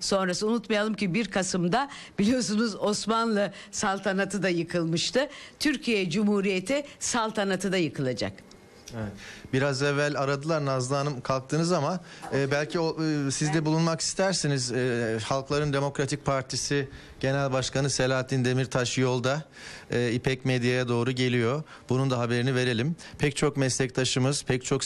sonrası unutmayalım ki 1 Kasım'da biliyorsunuz Osmanlı saltanatı da yıkılmıştı. Türkiye Cumhuriyeti saltanatı da yıkılacak. Evet. Biraz evvel aradılar Nazlı Hanım kalktınız ama e, belki o, e, siz de bulunmak istersiniz. E, Halkların Demokratik Partisi Genel Başkanı Selahattin Demirtaş yolda e, İpek Medya'ya doğru geliyor. Bunun da haberini verelim. Pek çok meslektaşımız, pek çok